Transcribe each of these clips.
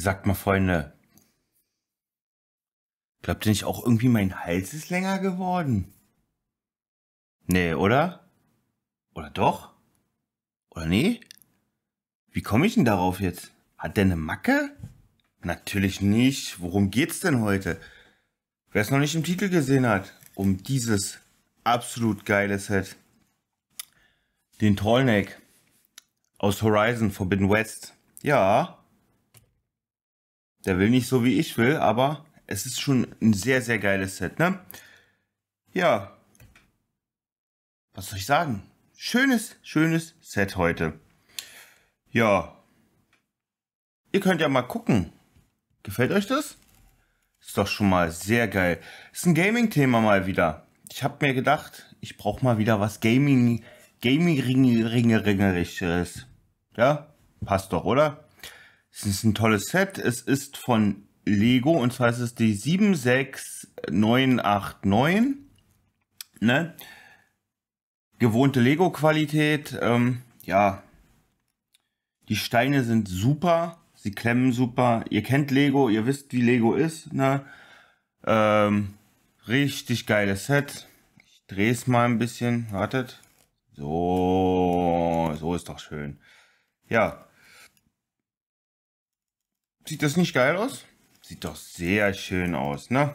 Sagt mal, Freunde, glaubt ihr nicht auch irgendwie, mein Hals ist länger geworden? Nee, oder? Oder doch? Oder nee? Wie komme ich denn darauf jetzt? Hat der eine Macke? Natürlich nicht. Worum geht's denn heute? Wer es noch nicht im Titel gesehen hat, um dieses absolut geile Set. Den Tallneck aus Horizon Forbidden West. Ja, der will nicht so, wie ich will, aber es ist schon ein sehr, sehr geiles Set, ne? Ja. Was soll ich sagen? Schönes, schönes Set heute. Ja. Ihr könnt ja mal gucken. Gefällt euch das? Ist doch schon mal sehr geil. Ist ein Gaming-Thema mal wieder. Ich habe mir gedacht, ich brauche mal wieder was Gaming, Gaming-Ringerigeres. Ja, passt doch, oder? Es ist ein tolles Set. Es ist von Lego und zwar ist es die 76989. Ne? Gewohnte Lego-Qualität. Ähm, ja, die Steine sind super. Sie klemmen super. Ihr kennt Lego, ihr wisst, wie Lego ist. Ne? Ähm, richtig geiles Set. Ich drehe es mal ein bisschen. Wartet. So, so ist doch schön. Ja, Sieht das nicht geil aus? Sieht doch sehr schön aus, ne?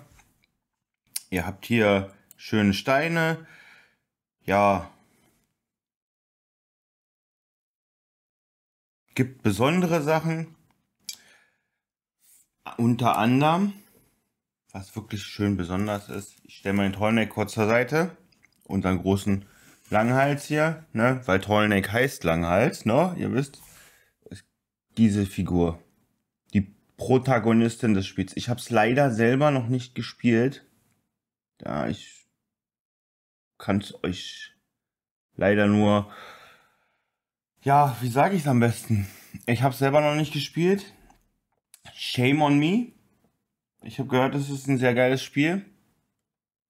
Ihr habt hier schöne Steine. Ja. Gibt besondere Sachen. Unter anderem, was wirklich schön besonders ist, ich stelle meinen Tollneck kurz zur Seite. Unseren großen Langhals hier, ne? Weil Tollneck heißt Langhals, ne? Ihr wisst, diese Figur. Protagonistin des Spiels. Ich habe es leider selber noch nicht gespielt. Ja, ich kann es euch leider nur. Ja, wie sage ich es am besten? Ich habe es selber noch nicht gespielt. Shame on me. Ich habe gehört, es ist ein sehr geiles Spiel.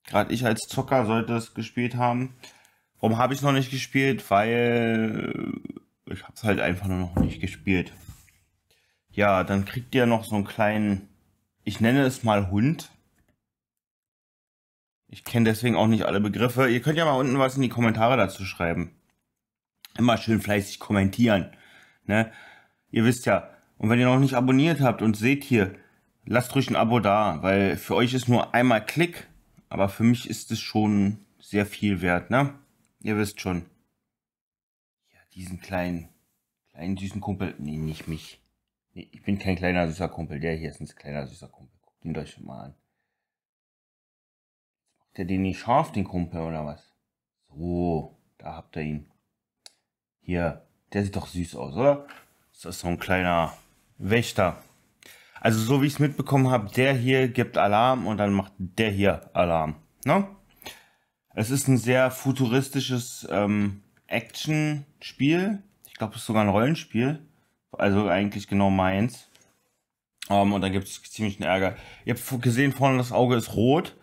Gerade ich als Zocker sollte es gespielt haben. Warum habe ich es noch nicht gespielt? Weil ich habe es halt einfach nur noch nicht gespielt. Ja, dann kriegt ihr noch so einen kleinen, ich nenne es mal Hund. Ich kenne deswegen auch nicht alle Begriffe. Ihr könnt ja mal unten was in die Kommentare dazu schreiben. Immer schön fleißig kommentieren. Ne? Ihr wisst ja, und wenn ihr noch nicht abonniert habt und seht hier, lasst ruhig ein Abo da, weil für euch ist nur einmal Klick, aber für mich ist es schon sehr viel wert, ne? Ihr wisst schon. Ja, diesen kleinen, kleinen süßen Kumpel, nee, nicht mich. Nee, ich bin kein kleiner süßer Kumpel. Der hier ist ein kleiner süßer Kumpel. Guckt ihn euch mal an. Macht der den nicht scharf, den Kumpel, oder was? So, da habt ihr ihn. Hier, der sieht doch süß aus, oder? Das ist so ein kleiner Wächter. Also so wie ich es mitbekommen habe, der hier gibt Alarm und dann macht der hier Alarm. Ne? Es ist ein sehr futuristisches ähm, Action-Spiel. Ich glaube, es ist sogar ein Rollenspiel. Also eigentlich genau meins. Um, ähm, und da gibt es ziemlichen Ärger. Ihr habt gesehen, vorne das Auge ist rot.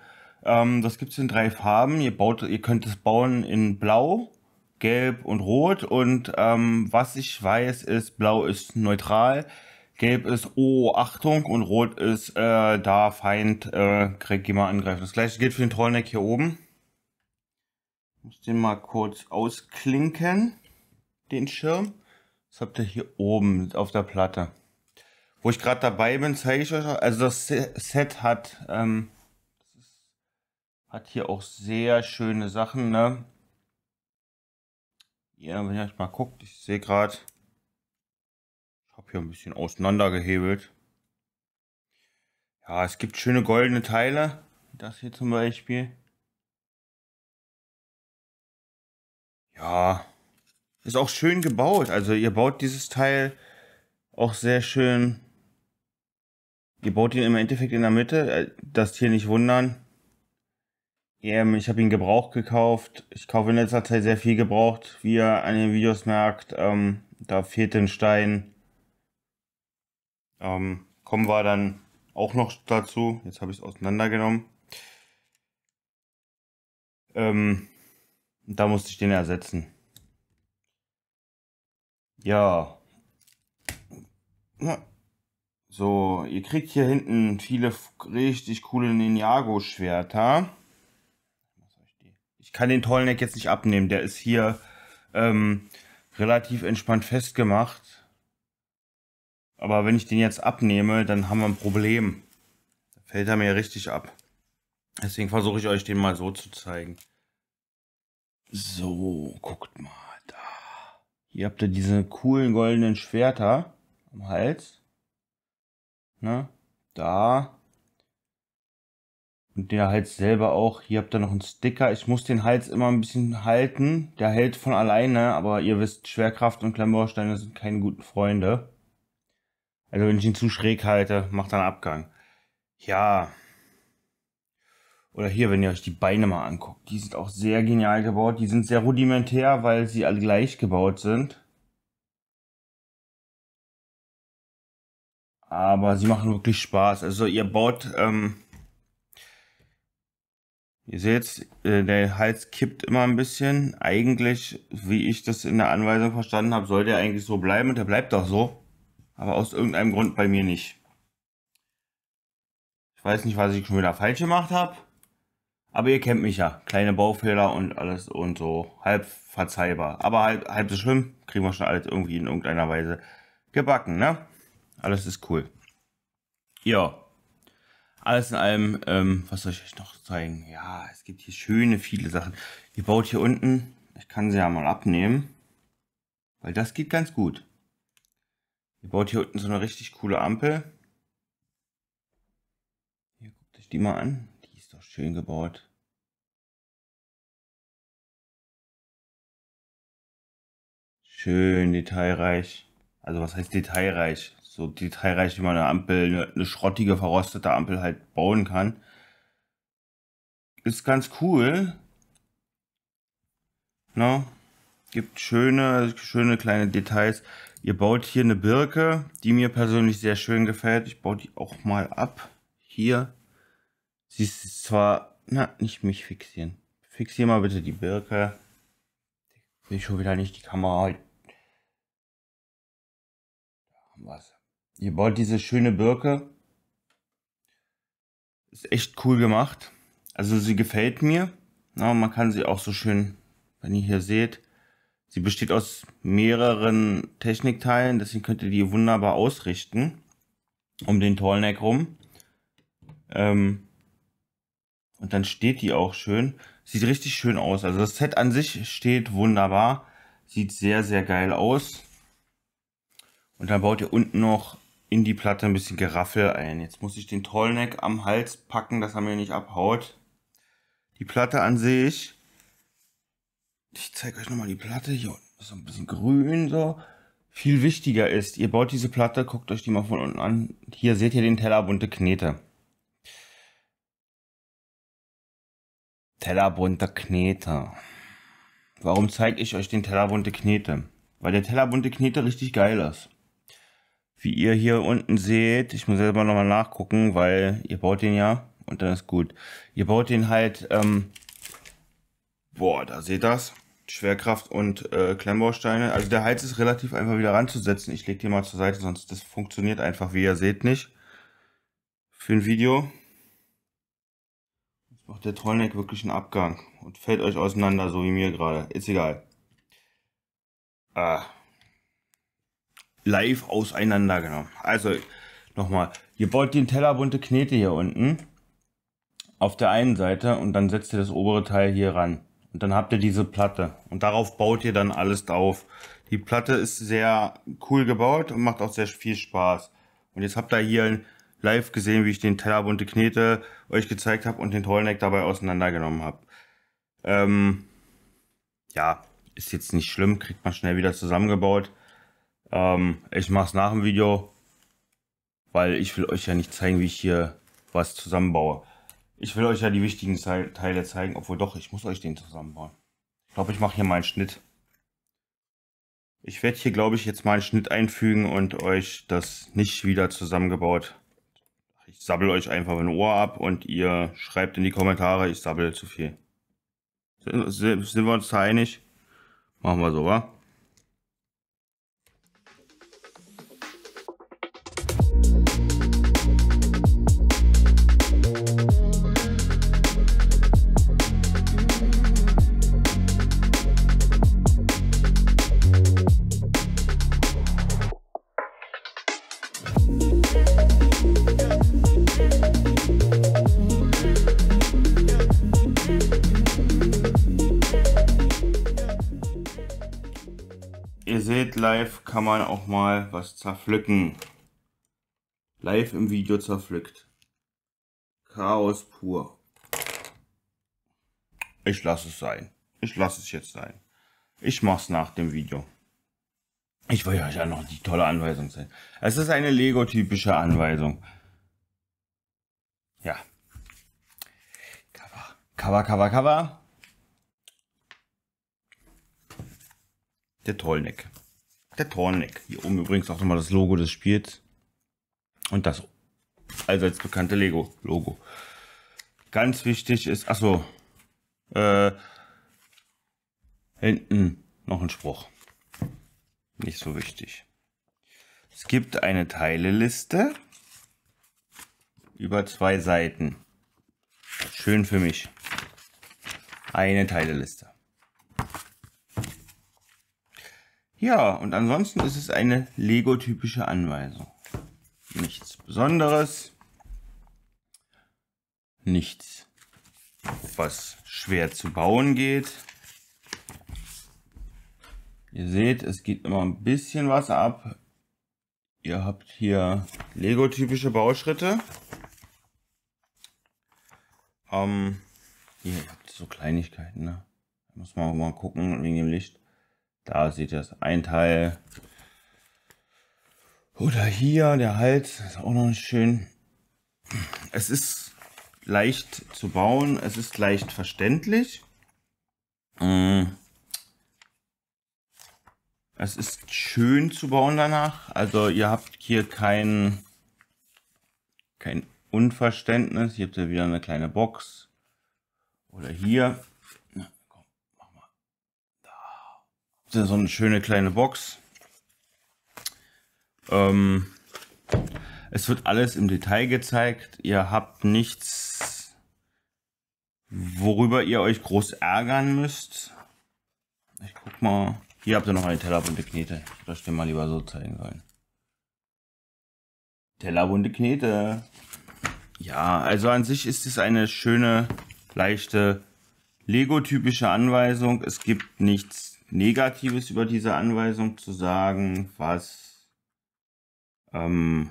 Um, ähm, das gibt es in drei Farben. Ihr, baut, ihr könnt es bauen in Blau, Gelb und Rot. Und um, ähm, was ich weiß, ist, Blau ist neutral, Gelb ist Oh, Achtung und Rot ist äh, da, Feind, äh, krieg, geh mal angreifen. Das gleiche gilt für den Trollneck hier oben. Ich muss den mal kurz ausklinken, den Schirm. Das habt ihr hier oben auf der Platte. Wo ich gerade dabei bin, zeige ich euch. auch. Also das Set hat, ähm, hat hier auch sehr schöne Sachen. Ne? Ja, wenn ihr euch mal guckt, ich sehe gerade, ich habe hier ein bisschen auseinandergehebelt. Ja, es gibt schöne goldene Teile. Das hier zum Beispiel. Ja, ist auch schön gebaut. Also ihr baut dieses Teil auch sehr schön. Ihr baut ihn im Endeffekt in der Mitte. Äh, das hier nicht wundern. Ähm, ich habe ihn gebraucht gekauft. Ich kaufe in letzter Zeit sehr viel gebraucht, wie ihr an den Videos merkt. Ähm, da fehlt ein Stein. Ähm, kommen wir dann auch noch dazu. Jetzt habe ich es auseinandergenommen. Ähm, da musste ich den ersetzen. Ja. So, ihr kriegt hier hinten viele richtig coole Ninjago-Schwerter. Ich kann den Tollneck jetzt nicht abnehmen. Der ist hier ähm, relativ entspannt festgemacht. Aber wenn ich den jetzt abnehme, dann haben wir ein Problem. Da fällt er mir richtig ab. Deswegen versuche ich euch den mal so zu zeigen. So, guckt mal. Hier habt ihr diese coolen goldenen Schwerter am Hals. Ne? Da. Und der Hals selber auch. Hier habt ihr noch einen Sticker. Ich muss den Hals immer ein bisschen halten. Der hält von alleine, aber ihr wisst, Schwerkraft und Klemmbausteine sind keine guten Freunde. Also wenn ich ihn zu schräg halte, macht er einen Abgang. Ja, oder hier, wenn ihr euch die Beine mal anguckt, die sind auch sehr genial gebaut. Die sind sehr rudimentär, weil sie alle gleich gebaut sind. Aber sie machen wirklich Spaß. Also ihr baut, ähm, ihr seht, äh, der Hals kippt immer ein bisschen. Eigentlich, wie ich das in der Anweisung verstanden habe, sollte er eigentlich so bleiben und der bleibt auch so. Aber aus irgendeinem Grund bei mir nicht. Ich weiß nicht, was ich schon wieder falsch gemacht habe. Aber ihr kennt mich ja. Kleine Baufehler und alles und so. Halb verzeihbar. Aber halb, halb so schlimm. Kriegen wir schon alles irgendwie in irgendeiner Weise gebacken, ne? Alles ist cool. Ja. Alles in allem, ähm, was soll ich euch noch zeigen? Ja, es gibt hier schöne viele Sachen. Ihr baut hier unten. Ich kann sie ja mal abnehmen. Weil das geht ganz gut. Ihr baut hier unten so eine richtig coole Ampel. Hier guckt euch die mal an auch schön gebaut. Schön detailreich. Also was heißt detailreich? So detailreich, wie man eine Ampel, eine, eine schrottige, verrostete Ampel halt bauen kann. Ist ganz cool. Ne? Gibt schöne, schöne kleine Details. Ihr baut hier eine Birke, die mir persönlich sehr schön gefällt. Ich baue die auch mal ab. Hier Sie ist zwar, na, nicht mich fixieren. Fixier mal bitte die Birke. Ich will schon wieder nicht die Kamera halten. Da haben wir's. Ihr baut diese schöne Birke. Ist echt cool gemacht. Also sie gefällt mir. Na, man kann sie auch so schön, wenn ihr hier seht. Sie besteht aus mehreren Technikteilen, deswegen könnt ihr die wunderbar ausrichten. Um den Tollneck rum. Ähm, und dann steht die auch schön. Sieht richtig schön aus. Also das Set an sich steht wunderbar. Sieht sehr, sehr geil aus. Und dann baut ihr unten noch in die Platte ein bisschen Geraffel ein. Jetzt muss ich den Tollneck am Hals packen, dass er mir nicht abhaut. Die Platte an sich. Ich zeige euch nochmal die Platte. Hier unten ist so ein bisschen grün so viel wichtiger ist, ihr baut diese Platte, guckt euch die mal von unten an. Hier seht ihr den Teller bunte Knete. Teller bunter Knete. Warum zeige ich euch den Teller bunte Knete? Weil der Teller bunte Knete richtig geil ist. Wie ihr hier unten seht, ich muss selber nochmal nachgucken, weil ihr baut den ja und dann ist gut. Ihr baut den halt, ähm, boah, da seht das, Schwerkraft und äh, Klemmbausteine. Also der Hals ist relativ einfach wieder ranzusetzen. Ich lege den mal zur Seite, sonst das funktioniert einfach, wie ihr seht, nicht. Für ein Video. Macht der Trollneck wirklich einen Abgang und fällt euch auseinander, so wie mir gerade. Ist egal. Ah. Live auseinandergenommen. Also, nochmal. Ihr wollt den Teller bunte Knete hier unten auf der einen Seite und dann setzt ihr das obere Teil hier ran. Und dann habt ihr diese Platte. Und darauf baut ihr dann alles drauf. Die Platte ist sehr cool gebaut und macht auch sehr viel Spaß. Und jetzt habt ihr hier live gesehen, wie ich den Tellerbunte Knete euch gezeigt habe und den Trollneck dabei auseinandergenommen habe. Ähm, ja, ist jetzt nicht schlimm, kriegt man schnell wieder zusammengebaut. Ähm, ich mache es nach dem Video, weil ich will euch ja nicht zeigen, wie ich hier was zusammenbaue. Ich will euch ja die wichtigen Teile zeigen, obwohl doch, ich muss euch den zusammenbauen. Ich glaube, ich mache hier mal einen Schnitt. Ich werde hier, glaube ich, jetzt mal einen Schnitt einfügen und euch das nicht wieder zusammengebaut ich sabbel euch einfach ein Ohr ab und ihr schreibt in die Kommentare, ich sabbel zu viel. Sind, sind wir uns da einig? Machen wir so, wa? seht, live kann man auch mal was zerpflücken. Live im Video zerpflückt. Chaos pur. Ich lasse es sein. Ich lasse es jetzt sein. Ich mache es nach dem Video. Ich will euch ja noch die tolle Anweisung zeigen. Es ist eine Lego-typische Anweisung. Ja. Cover, Cover, Cover, Cover. Der Trollneck der Tornik. Hier oben übrigens auch nochmal das Logo des Spiels. Und das allseits bekannte Lego-Logo. Ganz wichtig ist, achso, äh, hinten noch ein Spruch. Nicht so wichtig. Es gibt eine Teileliste über zwei Seiten. Schön für mich. Eine Teileliste. Ja, und ansonsten ist es eine Lego-typische Anweisung. Nichts Besonderes. Nichts, was schwer zu bauen geht. Ihr seht, es geht immer ein bisschen was ab. Ihr habt hier Lego-typische Bauschritte. Ähm, hier, ihr habt so Kleinigkeiten, ne? muss man auch mal gucken wegen dem Licht. Da seht ihr das ein Teil. Oder hier der Hals, ist auch noch schön. Es ist leicht zu bauen, es ist leicht verständlich. Mm. Es ist schön zu bauen danach. Also ihr habt hier kein, kein Unverständnis. Hier habt ihr wieder eine kleine Box. Oder hier so eine schöne kleine Box. Ähm, es wird alles im Detail gezeigt. Ihr habt nichts, worüber ihr euch groß ärgern müsst. Ich guck mal. Hier habt ihr noch eine tellerbunte Knete. Ich würde Das hätte mal lieber so zeigen sollen. Tellerbunte Knete. Ja, also an sich ist es eine schöne, leichte, Lego-typische Anweisung. Es gibt nichts Negatives über diese Anweisung zu sagen, was ähm,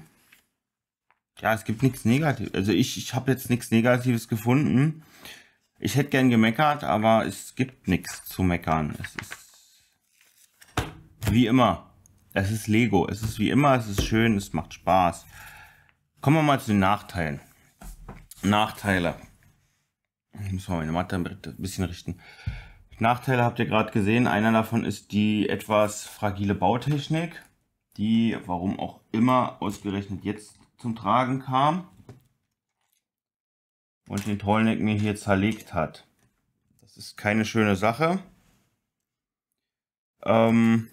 ja, es gibt nichts Negatives. Also ich, ich habe jetzt nichts Negatives gefunden. Ich hätte gern gemeckert, aber es gibt nichts zu meckern. Es ist wie immer. Es ist Lego. Es ist wie immer, es ist schön, es macht Spaß. Kommen wir mal zu den Nachteilen. Nachteile. Ich muss mal meine Matte ein bisschen richten. Nachteile habt ihr gerade gesehen. Einer davon ist die etwas fragile Bautechnik, die warum auch immer ausgerechnet jetzt zum Tragen kam und den Tollneck mir hier zerlegt hat. Das ist keine schöne Sache. Ähm,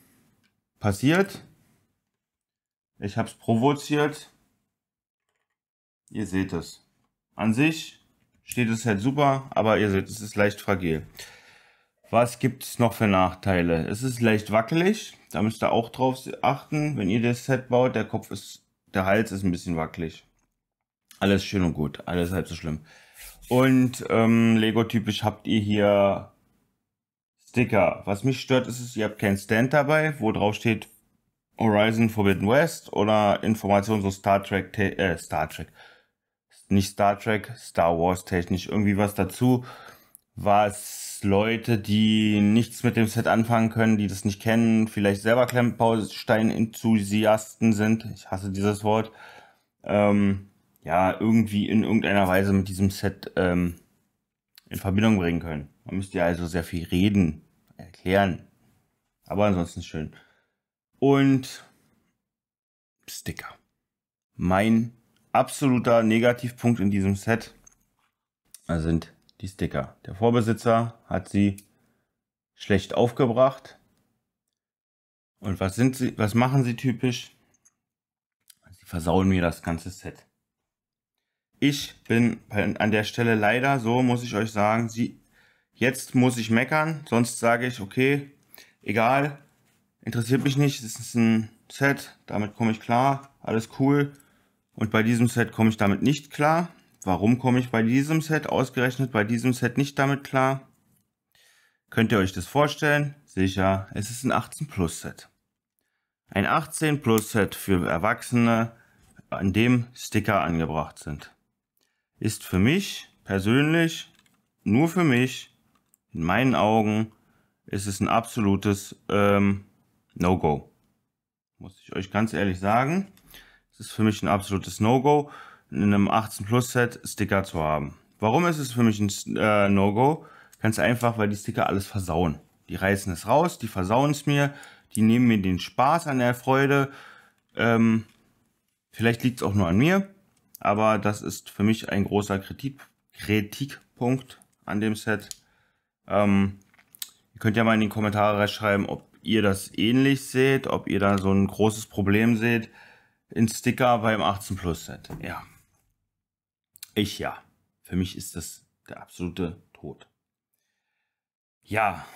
passiert. Ich habe es provoziert. Ihr seht es. An sich steht es halt super, aber ihr seht, es ist leicht fragil. Was gibt es noch für Nachteile? Es ist leicht wackelig, da müsst ihr auch drauf achten, wenn ihr das Set baut. Der Kopf ist, der Hals ist ein bisschen wackelig. Alles schön und gut, alles halb so schlimm. Und ähm, Lego-typisch habt ihr hier Sticker. Was mich stört, ist, ihr habt keinen Stand dabei, wo drauf steht Horizon Forbidden West oder Informationen so Star Trek, äh, Star Trek, nicht Star Trek, Star Wars technisch irgendwie was dazu, was Leute, die nichts mit dem Set anfangen können, die das nicht kennen, vielleicht selber Klemmbaustein-Enthusiasten sind, ich hasse dieses Wort, ähm, ja, irgendwie in irgendeiner Weise mit diesem Set ähm, in Verbindung bringen können. Man müsste ja also sehr viel reden, erklären. Aber ansonsten schön. Und Sticker. Mein absoluter Negativpunkt in diesem Set sind die Sticker. Der Vorbesitzer hat sie schlecht aufgebracht. Und was sind sie, was machen sie typisch? Sie versauen mir das ganze Set. Ich bin an der Stelle leider, so muss ich euch sagen, sie, jetzt muss ich meckern, sonst sage ich, okay, egal, interessiert mich nicht, es ist ein Set, damit komme ich klar, alles cool. Und bei diesem Set komme ich damit nicht klar. Warum komme ich bei diesem Set ausgerechnet bei diesem Set nicht damit klar? Könnt ihr euch das vorstellen? Sicher, es ist ein 18 Plus Set. Ein 18 Plus Set für Erwachsene, an dem Sticker angebracht sind. Ist für mich persönlich, nur für mich, in meinen Augen, ist es ein absolutes ähm, No-Go. Muss ich euch ganz ehrlich sagen. Es ist für mich ein absolutes No-Go in einem 18 Plus Set Sticker zu haben. Warum ist es für mich ein äh, No-Go? Ganz einfach, weil die Sticker alles versauen. Die reißen es raus, die versauen es mir, die nehmen mir den Spaß an der Freude. Ähm, vielleicht liegt es auch nur an mir, aber das ist für mich ein großer Kritik Kritikpunkt an dem Set. Ähm, ihr könnt ja mal in die Kommentare schreiben, ob ihr das ähnlich seht, ob ihr da so ein großes Problem seht in Sticker beim 18 Plus Set. Ja. Ich ja. Für mich ist das der absolute Tod. Ja.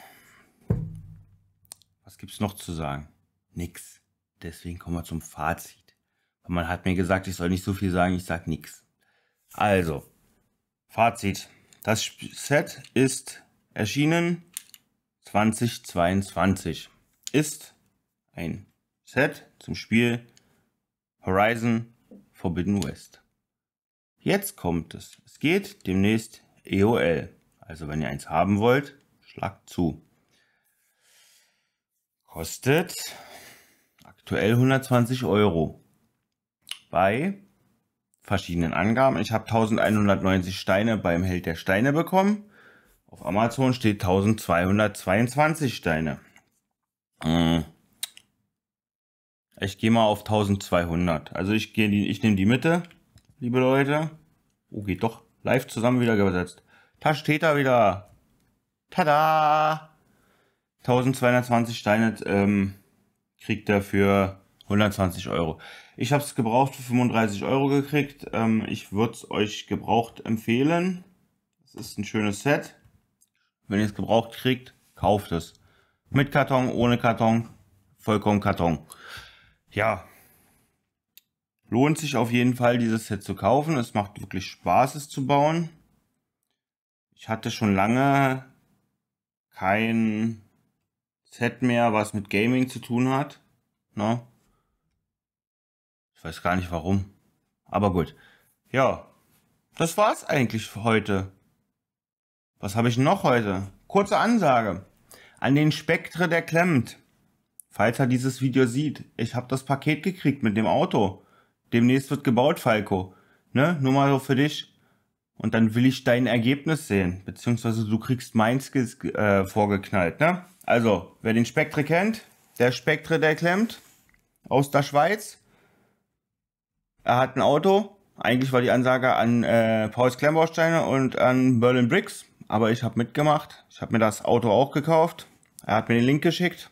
Was gibt's noch zu sagen? Nix. Deswegen kommen wir zum Fazit. Man hat mir gesagt, ich soll nicht so viel sagen, ich sag nix. Also, Fazit. Das Set ist erschienen 2022. Ist ein Set zum Spiel Horizon Forbidden West. Jetzt kommt es. Es geht demnächst EOL. Also wenn ihr eins haben wollt, schlagt zu. Kostet aktuell 120 Euro. Bei verschiedenen Angaben. Ich habe 1190 Steine beim Held der Steine bekommen. Auf Amazon steht 1222 Steine. Hm. Ich gehe mal auf 1200. Also ich, ich nehme die Mitte, liebe Leute. Oh, geht doch. Live zusammen wieder gesetzt. Taschentäter wieder. Tada! 1220 Steine ähm, kriegt er für 120 Euro. Ich habe es gebraucht für 35 Euro gekriegt. Ähm, ich würde es euch gebraucht empfehlen. Es ist ein schönes Set. Wenn ihr es gebraucht kriegt, kauft es. Mit Karton, ohne Karton, vollkommen Karton. Ja, Lohnt sich auf jeden Fall, dieses Set zu kaufen. Es macht wirklich Spaß, es zu bauen. Ich hatte schon lange kein Set mehr, was mit Gaming zu tun hat. Ne? Ich weiß gar nicht warum. Aber gut. Ja, das war's eigentlich für heute. Was habe ich noch heute? Kurze Ansage an den Spektre, der klemmt. Falls er dieses Video sieht, ich habe das Paket gekriegt mit dem Auto. Demnächst wird gebaut, Falco. Ne? Nur mal so für dich. Und dann will ich dein Ergebnis sehen. Beziehungsweise du kriegst meins äh, vorgeknallt. Ne? Also, wer den Spektre kennt, der Spektre, der klemmt, aus der Schweiz. Er hat ein Auto. Eigentlich war die Ansage an äh, Pauls Klemmbausteine und an Berlin Bricks. Aber ich habe mitgemacht. Ich habe mir das Auto auch gekauft. Er hat mir den Link geschickt.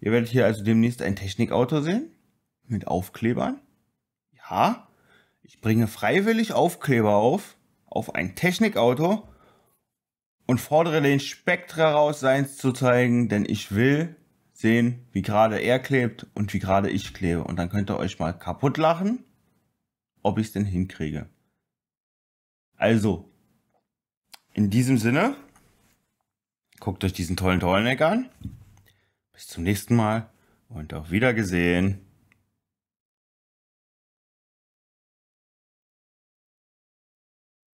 Ihr werdet hier also demnächst ein Technikauto sehen. Mit Aufklebern? Ja, ich bringe freiwillig Aufkleber auf, auf ein Technikauto und fordere den Spektra raus, seins zu zeigen, denn ich will sehen, wie gerade er klebt und wie gerade ich klebe. Und dann könnt ihr euch mal kaputt lachen, ob ich es denn hinkriege. Also, in diesem Sinne, guckt euch diesen tollen Tolleneck an. Bis zum nächsten Mal und auf Wiedersehen.